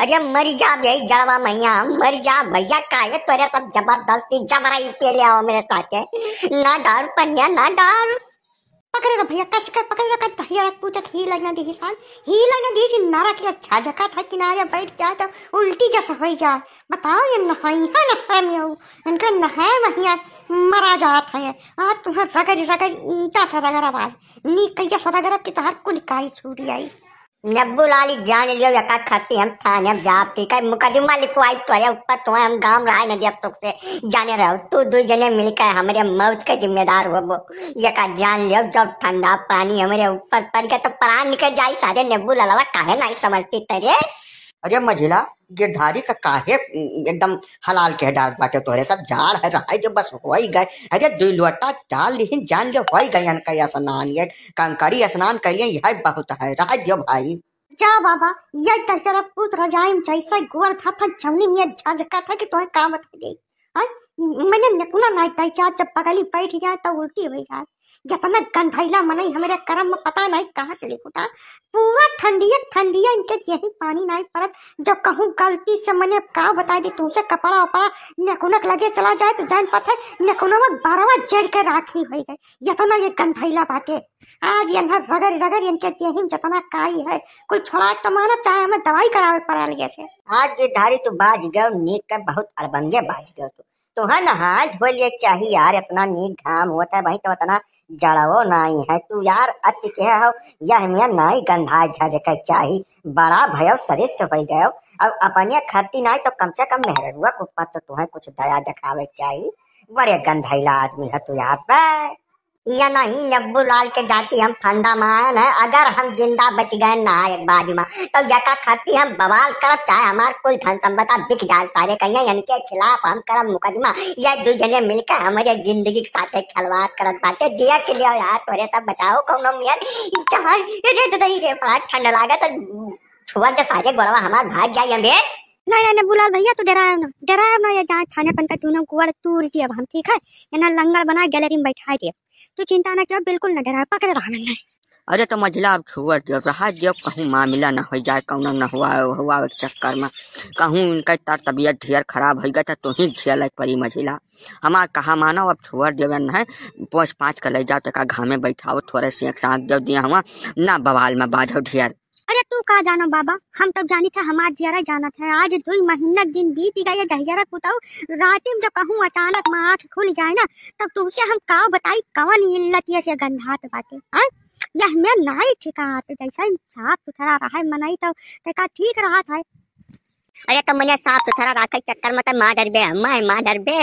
अरे मर जा भाई जड़वा मैया मर जा भैया काहे तोरे सब जबरदस्ती जबराई पे ले आओ मेरे साथे ना डर पनिया ना डर पकड़े ना भैया कस कर पकड़े का धैया तू तक ही लगना दी सान ही लगना दी सी नारा के अच्छा झका था किनारे बैठ जा तो उल्टी जैसा हो जा बताओ ये नहाई है ना हम यो इनका नहाए भैया मरा जात है आ तुम्हार रगड़ रगड़ ईटा सा रगड़ आवाज नी कई सा रगड़ तो हर कुल काई छूट जाई नब्बू लाली जान लियो यका हम थाने हम मुकदमा लिखवाई तो है ऊपर तो है हम गांव रहा नदी अब तो से जाने रहो तो तू दो जने मिलकर हमारे मौत के जिम्मेदार हो वो यका जान लियो जब ठंडा पानी हमारे ऊपर पड़ गया तो प्राण निकल जाए सारे नब्बू लाला काहे नहीं समझती तेरे अरे मझिला गिरधारी का काहे एकदम हलाल कह डाल बाटे तोहरे सब जाल है रहा जो बस हो ही गए अरे दुई लोटा चाल नहीं जान जो हो ही गए अनकर स्नान ये कंकरी स्नान कर लिए यह बहुत है रहा जो भाई जा बाबा कैसे तसरा पुत्र रजाइम जैसे गोर था था जमनी में झजका था कि तोहे काम बता गई हां मैंने नकुना नाई ताई चार जब पगली बैठ जाए तो उल्टी हो तो जाए जितना गंधैला मनई हमारे कर्म में पता नहीं कहाँ से लिख उठा पूरा ठंडिया ठंडिया इनके यही पानी नहीं परत जब कहूँ गलती से मैंने अब का बता दी तुमसे कपड़ा वपड़ा नकुनक लगे चला जाए तो जान पता है नकुना में बारहवा जड़ के राखी हो गई जितना ये गंधैला बाटे आज यहाँ रगर रगर इनके यही जितना काई है कोई छोड़ा तो मानब चाहे हमें दवाई करावे पड़ा लिया से आज ये धारी तो बाज गयो नीक का बहुत अड़बंगे बाज गयो तू तुहन हाल धो लिए यार इतना नीक घाम होता है भाई तो इतना जड़ो नहीं है तू यार अति के हो यह मिया नहीं गंधा झजक चाही बड़ा भय श्रेष्ठ हो गयो अब अपनिया खरती नहीं तो कम से कम मेहरुआ ऊपर तो तुम्हें कुछ दया दिखावे चाहिए बड़े गंधैला आदमी है तू यार या नहीं नब्बू लाल के जाति हम फंदा मान है अगर हम जिंदा बच गए ना एक बाजू में तो जका खाती हम बवाल कर चाहे हमार कुल धन संपदा बिक जाए पारे कहीं इनके खिलाफ हम करब मुकदमा या दू जने मिलकर हमारे जिंदगी के साथ खिलवाड़ करत बाटे दिया के लिए यार तोरे सब बचाओ कौनो मियर जहां रे दही रे बड़ा ठंड लागत तो छुआ के सारे गोड़वा हमार भाग जाई हम रे नहीं नहीं बुलाल भैया तू डरा ना डरा ना या जहाँ थाने पन का तूने कुआर तूर दिया हम ठीक है या ना लंगर बना गैलरी में बैठा दिया तू चिंता ना क्यों बिल्कुल न डरा पकड़े रहा मैंने अरे तो मझला अब छुअर दियो रहा दियो कहूँ मामला ना हो जाए कौन न हुआ हुआ एक चक्कर में कहूँ उनका तार तबीयत ढेर खराब हो गया था तो ही झेल पड़ी मझिला हमार कहा मानो अब छुअर देवे है पोछ पाँच कर ले जाओ तो घामे बैठाओ थोड़े से एक साथ दे दिया हुआ ना बवाल में बाझो ढेर तुम कहा जानो बाबा हम तब जानी थे हमारे जियारा जाना था आज दो महीना दिन बीत गए दहियारा कुताऊ रात में जो कहूँ अचानक माँ आँख खुल जाए ना तब तुमसे तो हम काव बताई कवन इल्लतिया से गंधात बातें हाँ यह मैं नाई ठिका तो जैसा साफ सुथरा रहा है मनाई तो कहा ठीक रहा था अरे तो मैंने साफ सुथरा रखे चक्कर मत माँ डर बे मैं माँ डर बे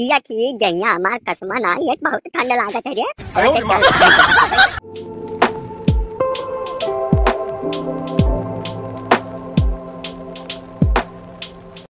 दिया की जैया हमार कसमा ना बहुत ठंड लागत है रे